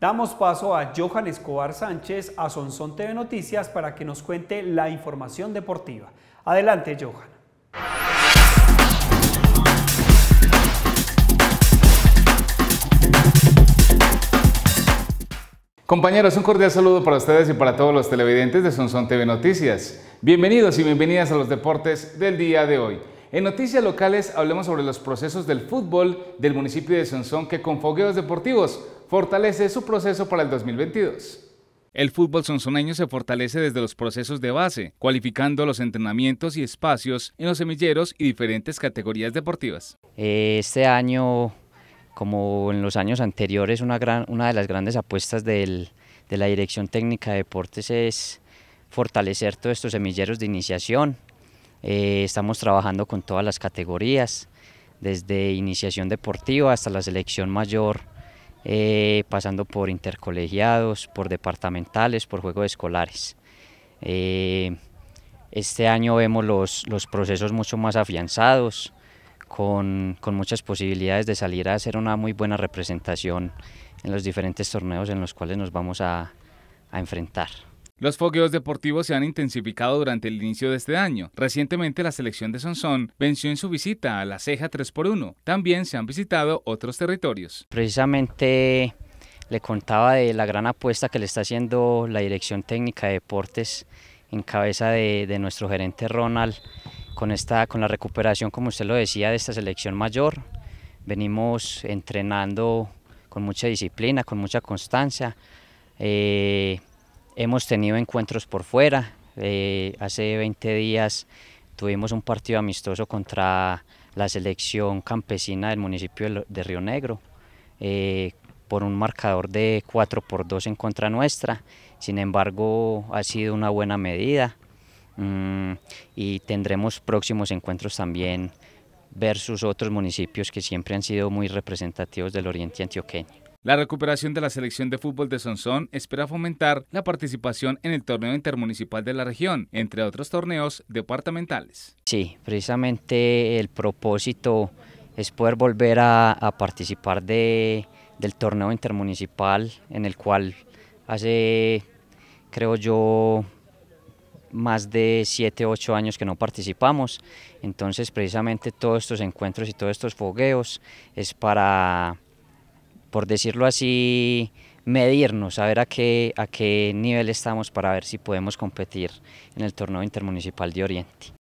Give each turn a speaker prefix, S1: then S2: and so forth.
S1: Damos paso a Johan Escobar Sánchez a Sonsón TV Noticias para que nos cuente la información deportiva. Adelante, Johan. Compañeros, un cordial saludo para ustedes y para todos los televidentes de Sonson TV Noticias. Bienvenidos y bienvenidas a los deportes del día de hoy. En noticias locales hablemos sobre los procesos del fútbol del municipio de Sonsón que con fogueos deportivos fortalece su proceso para el 2022. El fútbol sonsoneño se fortalece desde los procesos de base, cualificando los entrenamientos y espacios en los semilleros y diferentes categorías deportivas.
S2: Este año, como en los años anteriores, una, de las grandes apuestas de la Dirección Técnica de Deportes es fortalecer todos estos semilleros de iniciación. Eh, estamos trabajando con todas las categorías, desde iniciación deportiva hasta la selección mayor eh, pasando por intercolegiados, por departamentales, por juegos escolares. Eh, este año vemos los, procesos mucho más afianzados, con, muchas posibilidades de salir a hacer una muy buena representación en los diferentes torneos en los cuales nos vamos a enfrentar.
S1: Los fogueos deportivos se han intensificado durante el inicio de este año. Recientemente la selección de Sonsón venció en su visita a la Ceja 3x1. También se han visitado otros territorios.
S2: Precisamente le contaba de la gran apuesta que le está haciendo la Dirección Técnica de Deportes en cabeza de, nuestro gerente Ronald con, esta, con la recuperación, como usted lo decía, de esta selección mayor. Venimos entrenando con mucha disciplina, con mucha constancia. Eh, Hemos tenido encuentros por fuera. Eh, hace 20 días tuvimos un partido amistoso contra la selección campesina del municipio de Río Negro eh, por un marcador de 4 por 2 en contra nuestra. Sin embargo, ha sido una buena medida mm, y tendremos próximos encuentros también versus otros municipios que siempre han sido muy representativos del oriente antioqueño.
S1: La recuperación de la selección de fútbol de Sonsón espera fomentar la participación en el torneo intermunicipal de la región, entre otros torneos departamentales.
S2: Sí, precisamente el propósito es poder volver a, participar de, del torneo intermunicipal en el cual hace, creo yo, más de 7, 8 años que no participamos. Entonces, precisamente todos estos encuentros y todos estos fogueos es para por decirlo así, medirnos, saber a qué, a qué nivel estamos para ver si podemos competir en el torneo intermunicipal de Oriente.